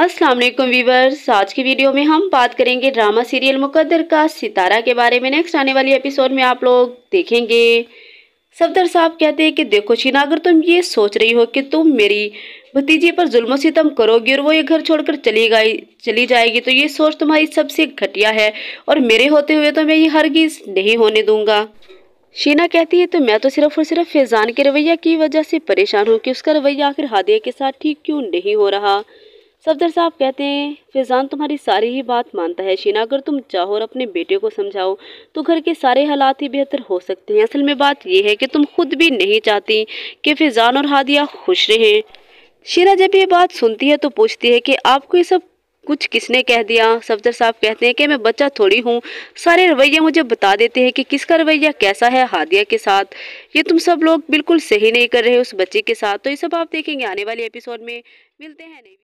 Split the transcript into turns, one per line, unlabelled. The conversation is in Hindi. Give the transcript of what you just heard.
अस्सलाम वालेकुम वीवर्स आज की वीडियो में हम बात करेंगे ड्रामा सीरियल मुकद्दर का सितारा के बारे में नेक्स्ट आने वाली एपिसोड में आप लोग देखेंगे सफदर साहब कहते हैं कि देखो शीना अगर तुम ये सोच रही हो कि तुम मेरी भतीजे पर जुल्म सितम करोगी और वो ये घर छोड़कर चली गई चली जाएगी तो ये सोच तुम्हारी सबसे घटिया है और मेरे होते हुए तो मैं ये हरगिज नहीं होने दूंगा शीना कहती है तो मैं तो सिर्फ और सिर्फ फैजान के रवैया की वजह से परेशान हूँ कि उसका रवैया आखिर हादिया के साथ ठीक क्यों नहीं हो रहा सफदर साहब कहते हैं फैज़ान तुम्हारी सारी ही बात मानता है शीना अगर तुम चाहो और अपने बेटे को समझाओ तो घर के सारे हालात ही बेहतर हो सकते हैं असल में बात यह है कि तुम खुद भी नहीं चाहती कि फैज़ान और हादिया खुश रहें शीना जब ये बात सुनती है तो पूछती है कि आपको ये सब कुछ किसने कह दिया सफदर साहब कहते हैं कि मैं बच्चा थोड़ी हूँ सारे रवैया मुझे बता देते हैं कि किसका रवैया कैसा है हादिया के साथ ये तुम सब लोग बिल्कुल सही नहीं कर रहे उस बच्चे के साथ तो ये सब आप देखेंगे आने वाले एपिसोड में मिलते हैं नहीं